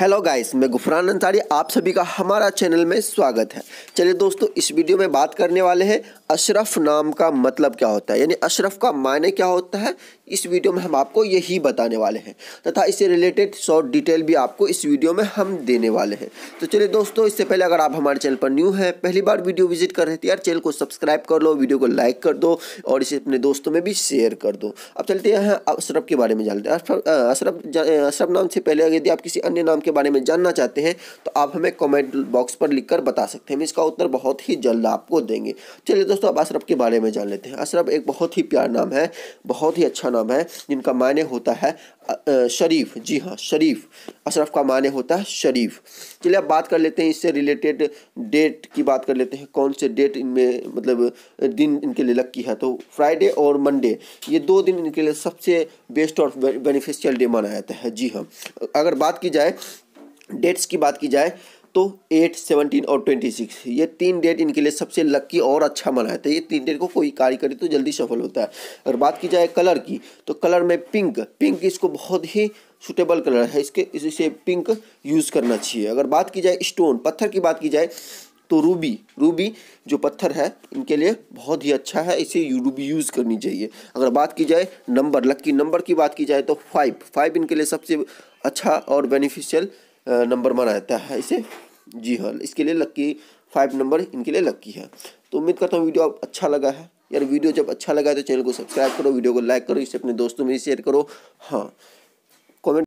hello guys मैं गुफरान अंसारी आप सभी का हमारा चैनल में स्वागत है चलिए दोस्तों इस वीडियो में बात करने वाले हैं अशरफ नाम का मतलब क्या होता है यानी अशरफ का मायने क्या होता है इस वीडियो में हम आपको यही बताने वाले हैं तथा इससे रिलेटेड शॉर्ट डिटेल भी आपको इस वीडियो में हम देने वाले हैं तो चलिए दोस्तों इससे पहले अगर आप हमारे चैनल पर न्यू हैं पहली बार वीडियो विजिट कर रहे थे तो यार चैनल को सब्सक्राइब कर लो वीडियो को लाइक कर दो और इसे अपने दोस्तों में भी शेयर कर दो अब चलते हैं अशरफ के बारे में जानते हैं अशरफ अशरफ नाम से पहले यदि आप किसी अन्य नाम के बारे में जानना चाहते हैं तो आप हमें कमेंट बॉक्स पर लिखकर बता सकते हैं हम इसका उत्तर बहुत ही जल्द आपको देंगे चलिए दोस्तों अब अशरफ के बारे में जान लेते हैं अशरफ एक बहुत ही प्यार नाम है बहुत ही अच्छा नाम है जिनका मायने होता है शरीफ जी हाँ शरीफ अशरफ का माने होता है शरीफ चलिए अब बात कर लेते हैं इससे रिलेटेड डेट की बात कर लेते हैं कौन से डेट इनमें मतलब दिन इनके लिए लक्की है तो फ्राइडे और मंडे ये दो दिन इनके लिए सबसे बेस्ट और बेनिफिशियल डे माना जाता है जी हाँ अगर बात की जाए डेट्स की बात की जाए तो एट सेवनटीन और ट्वेंटी सिक्स ये तीन डेट इनके लिए सबसे लक्की और अच्छा मना जाता है ये तीन डेट को कोई कार्य करे तो जल्दी सफल होता है अगर बात की जाए कलर की तो कलर में पिंक पिंक इसको बहुत ही सुटेबल कलर है इसके इसे पिंक यूज़ करना चाहिए अगर बात की जाए स्टोन पत्थर की बात की जाए तो रूबी रूबी जो पत्थर है इनके लिए बहुत ही अच्छा है इसे रूबी यूज़ करनी चाहिए अगर बात की जाए नंबर लक्की नंबर की बात की जाए तो फाइव फाइव इनके लिए सबसे अच्छा और बेनिफिशियल नंबर माना जाता है इसे जी हाँ इसके लिए लक्की फाइव नंबर इनके लिए लक्की है तो उम्मीद करता हूँ वीडियो आप अच्छा लगा है यार वीडियो जब अच्छा लगा है तो चैनल को सब्सक्राइब करो वीडियो को लाइक करो इसे अपने दोस्तों में शेयर करो हाँ